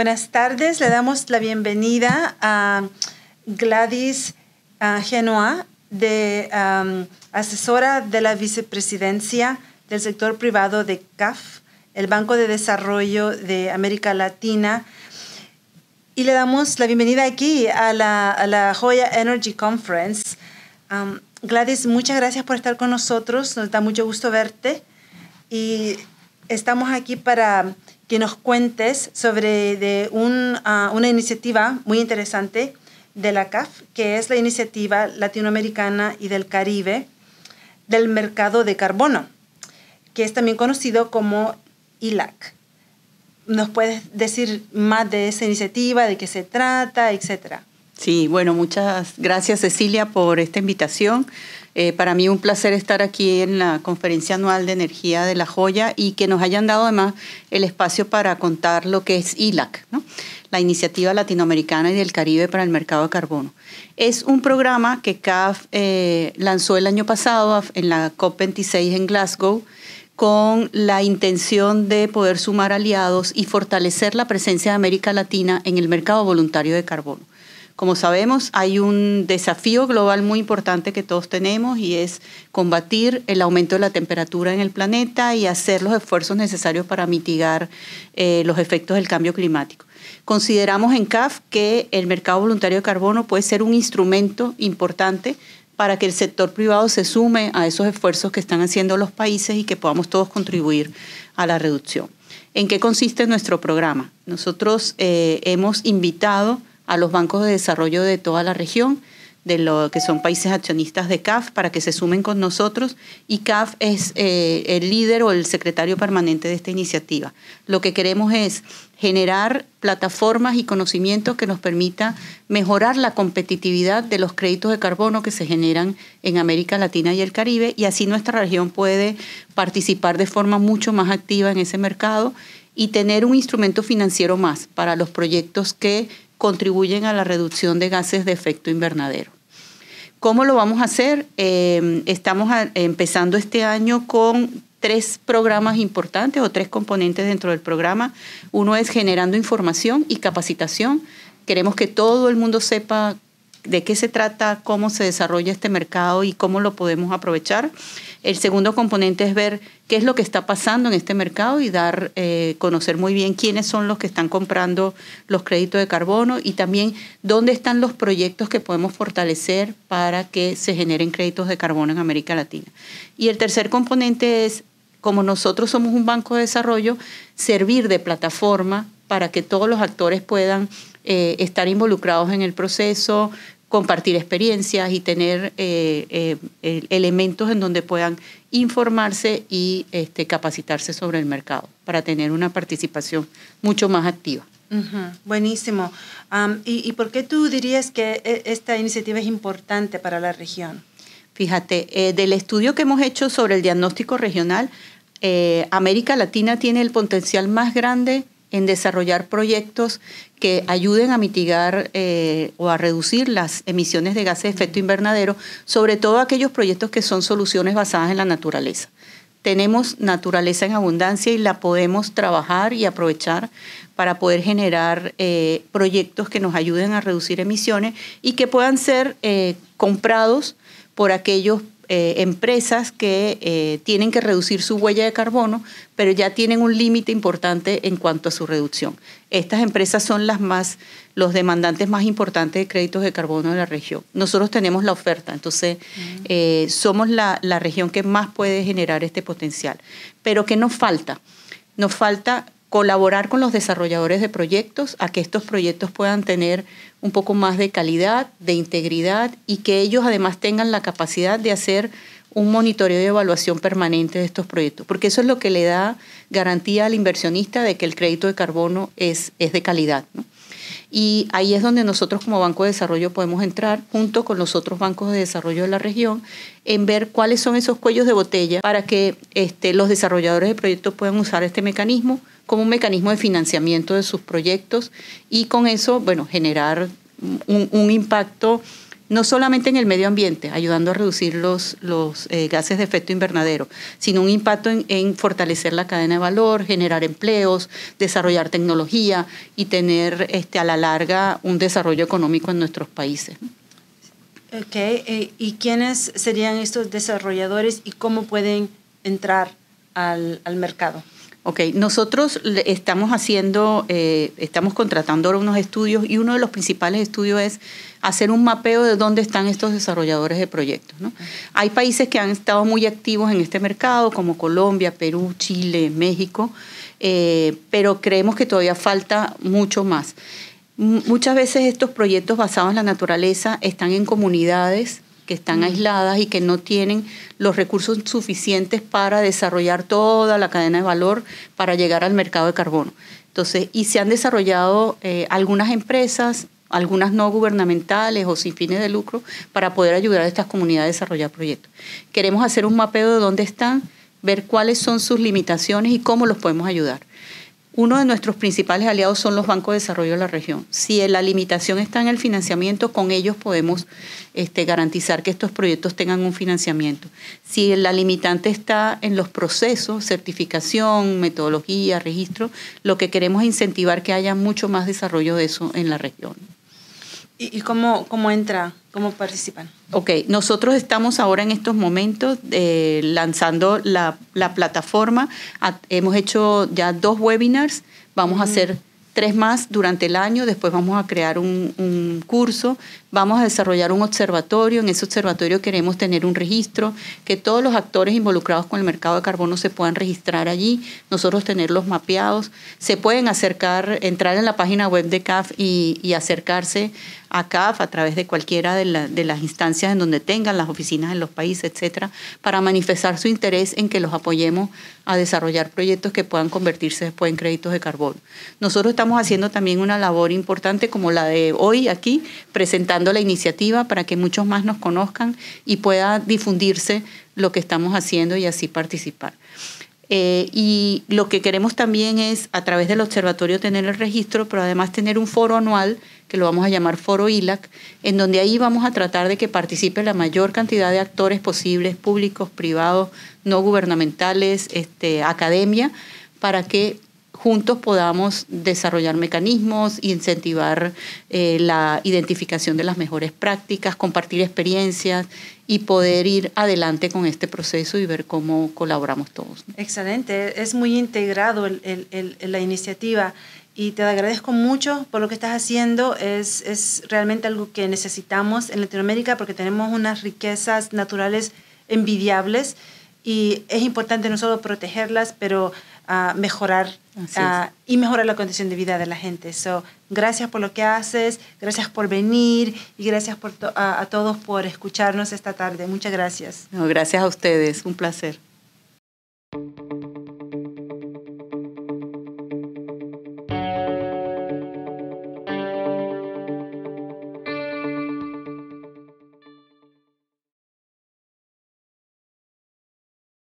Buenas tardes, le damos la bienvenida a Gladys Genoa, de, asesora de la vicepresidencia del sector privado de CAF, el Banco de Desarrollo de América Latina. Y le damos la bienvenida aquí a la, Joya Energy Conference. Gladys, muchas gracias por estar con nosotros. Nos da mucho gusto verte. Y estamos aquí para que nos cuentes sobre de un, ah, una iniciativa muy interesante de la CAF, que es la iniciativa latinoamericana y del Caribe del mercado de carbono, que es también conocido como ILAC. ¿Nos puedes decir más de esa iniciativa, de qué se trata, etcétera? Sí, bueno, muchas gracias Cecilia por esta invitación. Eh, para mí un placer estar aquí en la conferencia anual de energía de La Joya y que nos hayan dado además el espacio para contar lo que es ILAC, la Iniciativa Latinoamericana y del Caribe para el Mercado de Carbono. Es un programa que CAF eh, lanzó el año pasado en la COP26 en Glasgow con la intención de poder sumar aliados y fortalecer la presencia de América Latina en el mercado voluntario de carbono. Como sabemos, hay un desafío global muy importante que todos tenemos y es combatir el aumento de la temperatura en el planeta y hacer los esfuerzos necesarios para mitigar eh, los efectos del cambio climático. Consideramos en CAF que el mercado voluntario de carbono puede ser un instrumento importante para que el sector privado se sume a esos esfuerzos que están haciendo los países y que podamos todos contribuir a la reducción. ¿En qué consiste nuestro programa? Nosotros eh, hemos invitado a los bancos de desarrollo de toda la región, de lo que son países accionistas de CAF, para que se sumen con nosotros. Y CAF es eh, el líder o el secretario permanente de esta iniciativa. Lo que queremos es generar plataformas y conocimientos que nos permita mejorar la competitividad de los créditos de carbono que se generan en América Latina y el Caribe y así nuestra región puede participar de forma mucho más activa en ese mercado y tener un instrumento financiero más para los proyectos que contribuyen a la reducción de gases de efecto invernadero. ¿Cómo lo vamos a hacer? Em, estamos empezando este año con tres programas importantes o tres componentes dentro del programa. Uno es generando información y capacitación. Queremos que todo el mundo sepa de qué se trata, cómo se desarrolla este mercado y cómo lo podemos aprovechar. El segundo componente es ver qué es lo que está pasando en este mercado y dar, eh, conocer muy bien quiénes son los que están comprando los créditos de carbono y también dónde están los proyectos que podemos fortalecer para que se generen créditos de carbono en América Latina. Y el tercer componente es, como nosotros somos un banco de desarrollo, servir de plataforma para que todos los actores puedan eh, estar involucrados en el proceso, compartir experiencias y tener eh, eh, elementos en donde puedan informarse y este, capacitarse sobre el mercado para tener una participación mucho más activa. Buenísimo. ¿y, por qué tú dirías que e, esta iniciativa es importante para la región? Fíjate, eh, del estudio que hemos hecho sobre el diagnóstico regional, América Latina tiene el potencial más grande en desarrollar proyectos que ayuden a mitigar eh, o a reducir las emisiones de gases de efecto invernadero, sobre todo aquellos proyectos que son soluciones basadas en la naturaleza. Tenemos naturaleza en abundancia y la podemos trabajar y aprovechar para poder generar eh, proyectos que nos ayuden a reducir emisiones y que puedan ser eh, comprados por aquellos eh, empresas que tienen que reducir su huella de carbono, pero ya tienen un límite importante en cuanto a su reducción. Estas empresas son las más, los demandantes más importantes de créditos de carbono de la región. Nosotros tenemos la oferta, entonces somos la, la región que más puede generar este potencial. Pero ¿qué nos falta? Nos falta colaborar con los desarrolladores de proyectos a que estos proyectos puedan tener un poco más de calidad, de integridad y que ellos además tengan la capacidad de hacer un monitoreo y evaluación permanente de estos proyectos, porque eso es lo que le da garantía al inversionista de que el crédito de carbono es, es de calidad. Y ahí es donde nosotros como Banco de Desarrollo podemos entrar junto con los otros bancos de desarrollo de la región en ver cuáles son esos cuellos de botella para que este, los desarrolladores de proyectos puedan usar este mecanismo como un mecanismo de financiamiento de sus proyectos y con eso, bueno, generar un, un impacto no solamente en el medio ambiente, ayudando a reducir los, los eh, gases de efecto invernadero, sino un impacto en, fortalecer la cadena de valor, generar empleos, desarrollar tecnología y tener este, a la larga un desarrollo económico en nuestros países. Eh, ¿y quiénes serían estos desarrolladores y cómo pueden entrar al mercado? Ok, nosotros estamos haciendo, eh, estamos contratando ahora unos estudios y uno de los principales estudios es hacer un mapeo de dónde están estos desarrolladores de proyectos. Hay países que han estado muy activos en este mercado, como Colombia, Perú, Chile, México, eh, pero creemos que todavía falta mucho más. muchas veces estos proyectos basados en la naturaleza están en comunidades que están aisladas y que no tienen los recursos suficientes para desarrollar toda la cadena de valor para llegar al mercado de carbono. Entonces, y se han desarrollado eh, algunas empresas, algunas no gubernamentales o sin fines de lucro, para poder ayudar a estas comunidades a desarrollar proyectos. Queremos hacer un mapeo de dónde están, ver cuáles son sus limitaciones y cómo los podemos ayudar uno de nuestros principales aliados son los bancos de desarrollo de la región. Si la limitación está en el financiamiento, con ellos podemos este, garantizar que estos proyectos tengan un financiamiento. Si la limitante está en los procesos, certificación, metodología, registro, lo que queremos es incentivar que haya mucho más desarrollo de eso en la región. ¿Y, cómo, cómo entra? ¿Cómo participan? Ok, nosotros estamos ahora en estos momentos eh, lanzando la, la plataforma. hemos hecho ya dos webinars, vamos a hacer tres más durante el año, después vamos a crear un, un, curso, vamos a desarrollar un observatorio, en ese observatorio queremos tener un registro, que todos los actores involucrados con el mercado de carbono se puedan registrar allí, nosotros tenerlos mapeados, se pueden acercar, entrar en la página web de CAF y, y acercarse a CAF, a través de cualquiera de, las instancias en donde tengan las oficinas en los países, etcétera, para manifestar su interés en que los apoyemos a desarrollar proyectos que puedan convertirse después en créditos de carbono. Nosotros estamos haciendo también una labor importante como la de hoy aquí, presentando la iniciativa para que muchos más nos conozcan y pueda difundirse lo que estamos haciendo y así participar. Eh, y lo que queremos también es, a través del observatorio, tener el registro, pero además tener un foro anual que lo vamos a llamar Foro ILAC, en donde ahí vamos a tratar de que participe la mayor cantidad de actores posibles, públicos, privados, no gubernamentales, este, academia, para que juntos podamos desarrollar mecanismos, incentivar eh, la identificación de las mejores prácticas, compartir experiencias y poder ir adelante con este proceso y ver cómo colaboramos todos. Excelente, es muy integrado la iniciativa y te agradezco mucho por lo que estás haciendo. Es, es realmente algo que necesitamos en Latinoamérica porque tenemos unas riquezas naturales envidiables y es importante no solo protegerlas, pero ah, mejorar ah, y mejorar la condición de vida de la gente. So, gracias por lo que haces, gracias por venir y gracias a, a, todos por escucharnos esta tarde. Muchas gracias. No, gracias a ustedes, un placer.